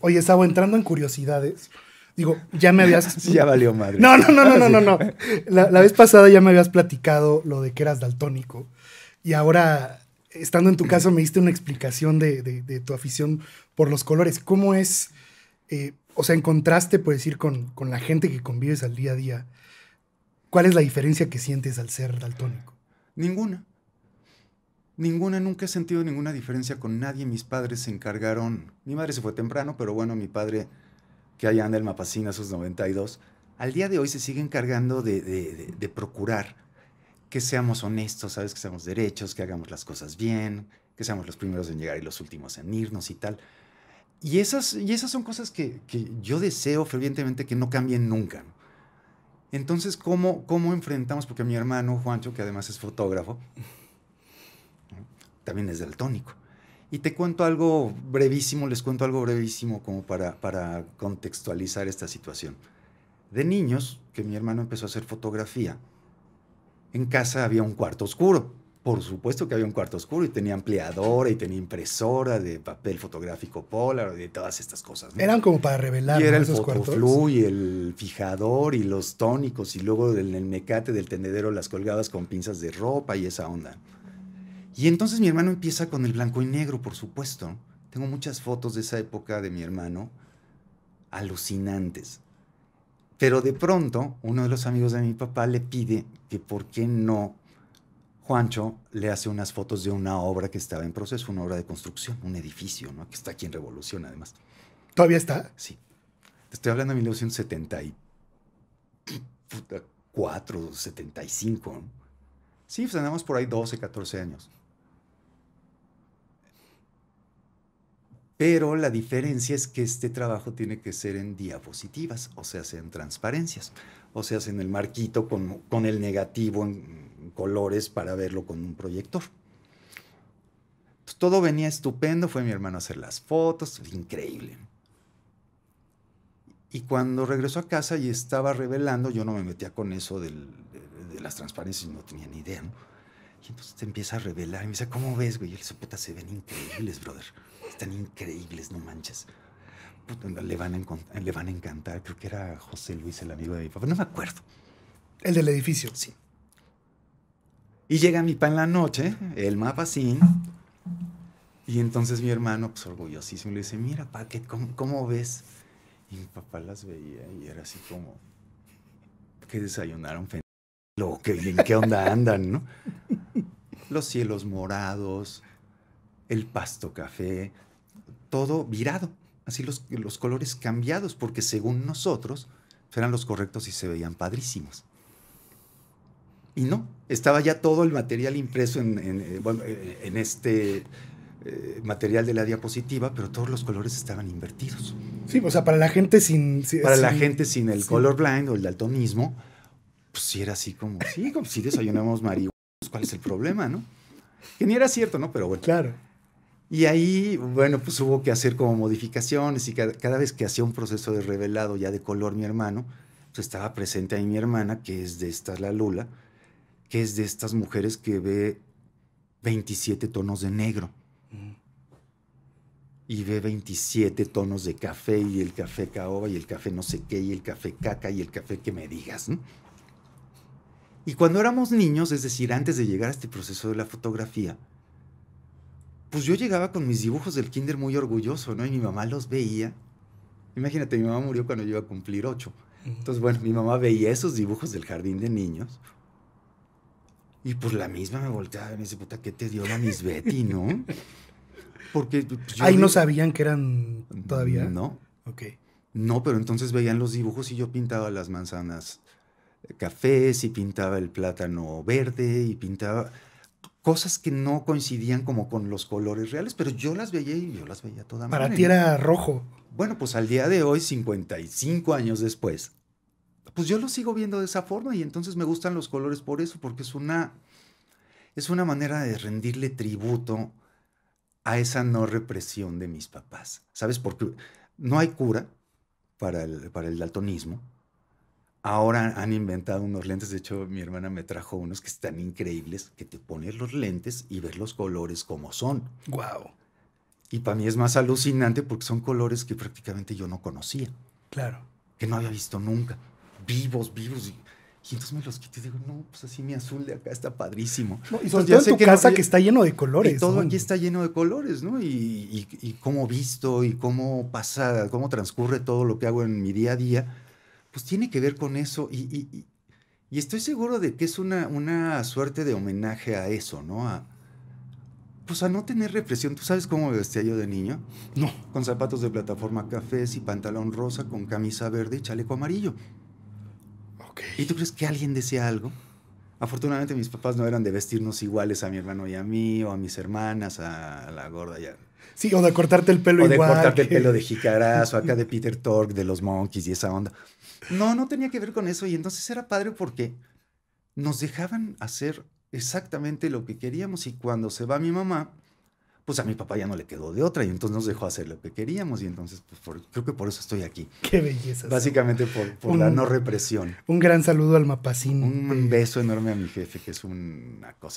Oye, estaba entrando en curiosidades. Digo, ya me habías. ya valió madre. No, no, no, no, no, no. La, vez pasada ya me habías platicado lo de que eras daltónico. Y ahora, estando en tu caso, me diste una explicación de, tu afición por los colores. ¿Cómo es? Eh, o sea, en contraste, por decir, con, con, la gente que convives al día a día, ¿cuál es la diferencia que sientes al ser daltónico? Ninguna. Ninguna, nunca he sentido ninguna diferencia con nadie. Mis padres se encargaron. Mi madre se fue temprano, pero bueno, mi padre, que allá anda el mapacina sus 92, al día de hoy se sigue encargando de, procurar que seamos honestos, ¿sabes? Que seamos derechos, que hagamos las cosas bien, que seamos los primeros en llegar y los últimos en irnos y tal. Y esas, y esas son cosas que, que yo deseo fervientemente que no cambien nunca. Entonces, ¿cómo, ¿cómo enfrentamos? Porque mi hermano Juancho, que además es fotógrafo, también es del tónico. Y te cuento algo brevísimo, les cuento algo brevísimo como para, para contextualizar esta situación. De niños, que mi hermano empezó a hacer fotografía, en casa había un cuarto oscuro. Por supuesto que había un cuarto oscuro y tenía ampliadora y tenía impresora de papel fotográfico Polar y de todas estas cosas. Eran como para revelar. Y era el fotoflu y el fijador y los tónicos y luego en el mecate del tendedero las colgadas con pinzas de ropa y esa onda. Y entonces mi hermano empieza con el blanco y negro, por supuesto. Tengo muchas fotos de esa época de mi hermano, alucinantes. Pero de pronto, uno de los amigos de mi papá le pide que por qué no Juancho le hace unas fotos de una obra que estaba en proceso, una obra de construcción, un edificio, ¿no? Que está aquí en Revolución, además. ¿Todavía está? Sí. estoy hablando de 1974, 75. Sí, pues andamos por ahí 12, 14 años. pero la diferencia es que este trabajo tiene que ser en diapositivas, o sea, en transparencias, o sea, en el marquito con, con el negativo en colores para verlo con un proyector. Pues, todo venía estupendo, fue mi hermano a hacer las fotos, increíble. Y cuando regresó a casa y estaba revelando, yo no me metía con eso de, las transparencias, no tenía ni idea, Y entonces pues, te empieza a revelar y me dice, ¿cómo ves, güey? Y el puta, se ven increíbles, brother. Están increíbles, no manches. le, van a le van a encantar. Creo que era José Luis, el amigo de mi papá. No me acuerdo. El del edificio. Sí. Y llega mi papá en la noche, el mapa sin. Y entonces mi hermano, pues orgullosísimo, le dice: Mira, pa, ¿cómo, ves? Y mi papá las veía y era así como: que desayunaron? Lo que ¿qué onda andan, no? Los cielos morados, el pasto café, todo virado, así los, los colores cambiados, porque según nosotros eran los correctos y se veían padrísimos. Y no, estaba ya todo el material impreso en, eh, eh, este eh, material de la diapositiva, pero todos los colores estaban invertidos. Sí, o sea, para la gente sin... para la gente sin el color blind o el daltonismo, pues sí era así como, sí, como si desayunamos marihuana, pues, ¿cuál es el problema, no? Que ni era cierto, ¿no? Pero bueno. Claro. Y ahí, bueno, pues hubo que hacer como modificaciones y cada, vez que hacía un proceso de revelado ya de color mi hermano, pues estaba presente ahí mi hermana, que es de estas, la Lula, que es de estas mujeres que ve 27 tonos de negro. Mm. Y ve 27 tonos de café y el café caoba y el café no sé qué y el café caca y el café que me digas. Y cuando éramos niños, es decir, antes de llegar a este proceso de la fotografía, pues yo llegaba con mis dibujos del kinder muy orgulloso, ¿no? Y mi mamá los veía. Imagínate, mi mamá murió cuando yo iba a cumplir ocho. Entonces, bueno, mi mamá veía esos dibujos del jardín de niños. Y pues la misma me volteaba y me dice, puta, ¿qué te dio la Miss Betty, no? Porque. Pues, Ahí no sabían que eran todavía. No. Ok. No, pero entonces veían los dibujos y yo pintaba las manzanas cafés y pintaba el plátano verde y pintaba cosas que no coincidían como con los colores reales, pero yo las veía y yo las veía toda Para ti era rojo. Bueno, pues al día de hoy, 55 años después, pues yo lo sigo viendo de esa forma y entonces me gustan los colores por eso, porque es una, es una manera de rendirle tributo a esa no represión de mis papás. ¿Sabes? Porque no hay cura para para el daltonismo Ahora han inventado unos lentes, de hecho mi hermana me trajo unos que están increíbles, que te pones los lentes y ves los colores como son. ¡Guau! Y para mí es más alucinante porque son colores que prácticamente yo no conocía. Claro. Que no había visto nunca. Vivos, vivos. Y, entonces me los quité y digo, no, pues así mi azul de acá está padrísimo. y entonces, todo en tu que casa que está lleno de colores. todo aquí está lleno de colores, ¿no? Y, y cómo visto y cómo pasa, cómo transcurre todo lo que hago en mi día a día pues tiene que ver con eso y, estoy seguro de que es una, suerte de homenaje a eso, ¿no? pues a no tener represión. ¿Tú sabes cómo me vestía yo de niño? No. Con zapatos de plataforma cafés y pantalón rosa, con camisa verde y chaleco amarillo. Ok. ¿Y tú crees que alguien desea algo? Afortunadamente mis papás no eran de vestirnos iguales a mi hermano y a mí, o a mis hermanas, a la gorda ya Sí, o de cortarte el pelo y igual. O de cortarte el pelo de jicarazo, acá de Peter Tork, de los Monkeys y esa onda. No, no tenía que ver con eso y entonces era padre porque nos dejaban hacer exactamente lo que queríamos y cuando se va mi mamá, pues a mi papá ya no le quedó de otra y entonces nos dejó hacer lo que queríamos y entonces pues, creo que por eso estoy aquí. Qué belleza. Básicamente por, la no represión. Un gran saludo al mapacín. Un beso enorme a mi jefe, que es una cosa.